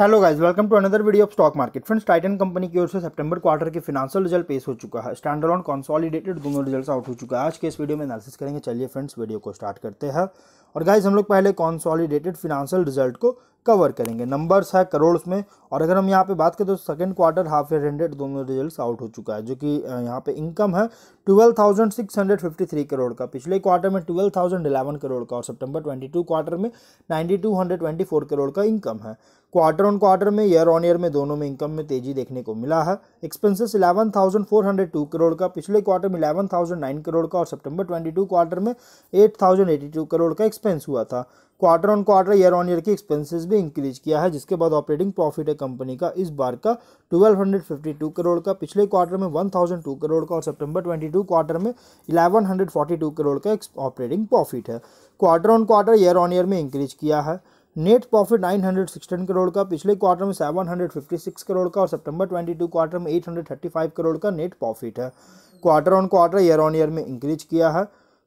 hello guys welcome to another video of stock market friends Titan company की ओर से सितंबर क्वार्टर के फिनांशियल रिजल्ट पेश हो चुका है स्टैंडर्ड ऑन कॉन्सॉलिडेटेड दोनों रिजल्ट आउट हो चुका है आज के इस वीडियो में एनालिसिस करेंगे चलिए फ्रेंड्स वीडियो को स्टार्ट करते हैं और गाइस हम लोग पहले कॉन्सॉलीडेटेड फिनांशियल रिजल्ट को कवर करेंगे नंबर्स है करोड़ में और अगर हम यहाँ पे बात करें तो second quarter half year hundred दोनों रिजल्ट आउट हो चुका है जो कि यहाँ पे इनकम है twelve thousand six hundred fifty three crore का पिछले क्वार्टर में ट्वेल्व थाउजेंड इलेवन करोड़ का और सितंबर ट्वेंटी टू क्वार्टर में ninety two hundred twenty four crore का इनकम है क्वार्टर ऑन क्वार्टर में ईयर ऑन ईयर में दोनों में इनकम में तेजी देखने को मिला है एक्सपेंसेस टू करोड़ का पिछले क्वार्टर में इलेवन थाउजेंड नाइन करोड़ का और सितंबर टू क्वार्टर में eight thousand eighty two crore का एक्सपेंस हुआ था quarter on quarter year on year की एक्सपेंसेस भी इंक्रीज किया है जिसके बाद ऑपरेटिंग प्रॉफिट है कंपनी का इस बार का 1252 करोड़ का पिछले क्वार्टर में 1002 करोड़ का और सितंबर 22 क्वार्टर में 1142 करोड़ का ऑपरेटिंग प्रॉफिट है quarter on quarter year on year में इंक्रीज किया है नेट प्रॉफिट 916 करोड़ का पिछले क्वार्टर में 756 करोड़ का और सितंबर 22 क्वार्टर में 835 करोड़ का नेट प्रॉफिट है quarter on quarter year on year में इंक्रीज किया है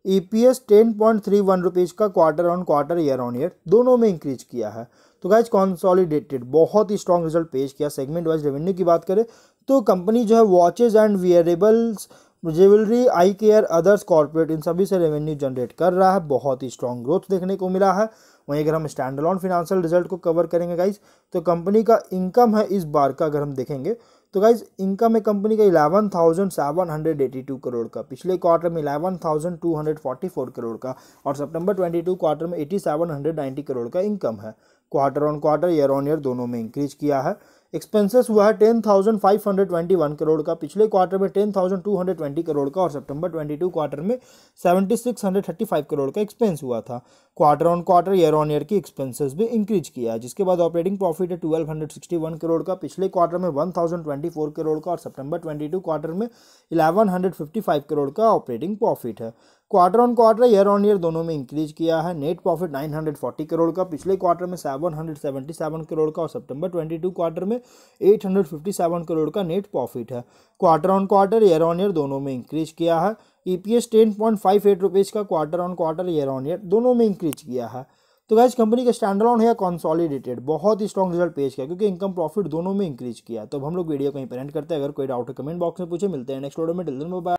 EPS ten point three one rupees का quarter on quarter year on year दोनों में इंक्रीज किया है तो गाइज कॉन्सॉलीडेटेड बहुत ही स्ट्रॉन्ग रिजल्ट पेश किया सेगमेंट वाइज रेवेन्यू की बात करें तो कंपनी जो है watches and wearables jewellery eye care others corporate इन सभी से रेवेन्यू जनरेट कर रहा है बहुत ही स्ट्रॉन्ग ग्रोथ देखने को मिला है वहीं अगर हम स्टैंड ऑन फिनेंशियल रिजल्ट को कवर करेंगे गाइज तो कंपनी का इनकम है इस बार का अगर हम देखेंगे तो गाइज इनकम है कंपनी का eleven thousand seven hundred eighty two crore का पिछले क्वार्टर में eleven thousand two hundred forty four crore का और सितंबर ट्वेंटी टू क्वार्टर में eighty seven hundred ninety crore का इनकम है quarter on quarter year on year दोनों में इंक्रीज किया है एक्सपेंसेस हुआ है ten thousand five hundred twenty one crore का पिछले क्वार्टर में ten thousand two hundred twenty crore का और सितंबर ट्वेंटी टू क्वार्टर में seventy six hundred thirty five crore का एक्सपेंस हुआ था quarter on quarter year on year की एक्सपेंसेस भी इंक्रीज किया है जिसके बाद ऑपरेटिंग प्रॉफिट है 1261 करोड़ का पिछले क्वार्टर में 1024 करोड़ का और सितंबर 22 क्वार्टर में 1155 करोड़ का ऑपरेटिंग प्रॉफिट है quarter on quarter year on year दोनों में इंक्रीज किया है नेट प्रॉफिट 940 करोड़ का पिछले क्वार्टर में 777 करोड़ का और सितंबर 22 क्वार्टर में 857 करोड़ का नेट प्रॉफिट है quarter on quarter year on year दोनों में इंक्रीज किया है E P S ten point five eight rupees का quarter on quarter year on year दोनों में इंक्रीज किया है तो गैज कंपनी का ऑन है या कॉन्सॉलीडेटेड बहुत ही स्ट्रॉग रिजल्ट पेश किया क्योंकि इनकम प्रॉफिट दोनों में इंक्रीज किया तो हम लोग वीडियो कहीं पर एंड करते हैं अगर कोई डाउट कमेंट बॉक्स में पूछे मिलते हैं नेक्स्ट वीडियो में टिल बाय